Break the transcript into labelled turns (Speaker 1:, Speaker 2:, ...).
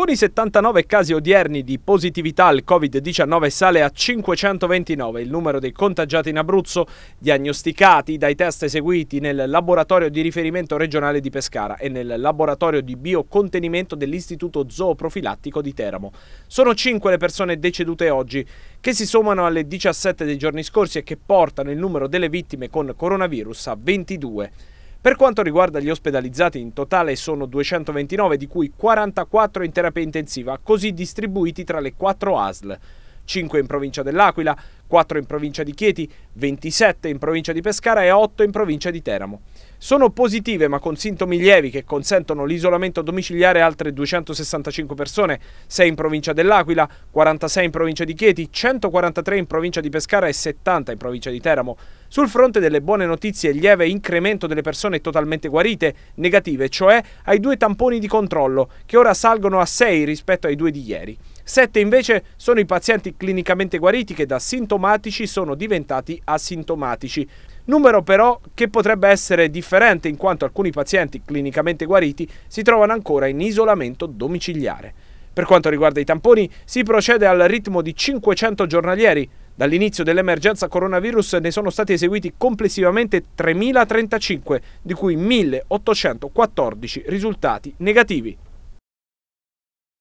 Speaker 1: Con i 79 casi odierni di positività al Covid-19 sale a 529 il numero dei contagiati in Abruzzo diagnosticati dai test eseguiti nel laboratorio di riferimento regionale di Pescara e nel laboratorio di biocontenimento dell'Istituto Zooprofilattico di Teramo. Sono 5 le persone decedute oggi, che si sommano alle 17 dei giorni scorsi e che portano il numero delle vittime con coronavirus a 22. Per quanto riguarda gli ospedalizzati, in totale sono 229, di cui 44 in terapia intensiva, così distribuiti tra le quattro ASL. 5 in provincia dell'Aquila, 4 in provincia di Chieti, 27 in provincia di Pescara e 8 in provincia di Teramo. Sono positive ma con sintomi lievi che consentono l'isolamento domiciliare altre 265 persone, 6 in provincia dell'Aquila, 46 in provincia di Chieti, 143 in provincia di Pescara e 70 in provincia di Teramo. Sul fronte delle buone notizie lieve incremento delle persone totalmente guarite, negative cioè ai due tamponi di controllo, che ora salgono a 6 rispetto ai due di ieri. Sette invece sono i pazienti clinicamente guariti che da sintomatici sono diventati asintomatici. Numero però che potrebbe essere differente in quanto alcuni pazienti clinicamente guariti si trovano ancora in isolamento domiciliare. Per quanto riguarda i tamponi, si procede al ritmo di 500 giornalieri. Dall'inizio dell'emergenza coronavirus ne sono stati eseguiti complessivamente 3.035, di cui 1.814 risultati negativi.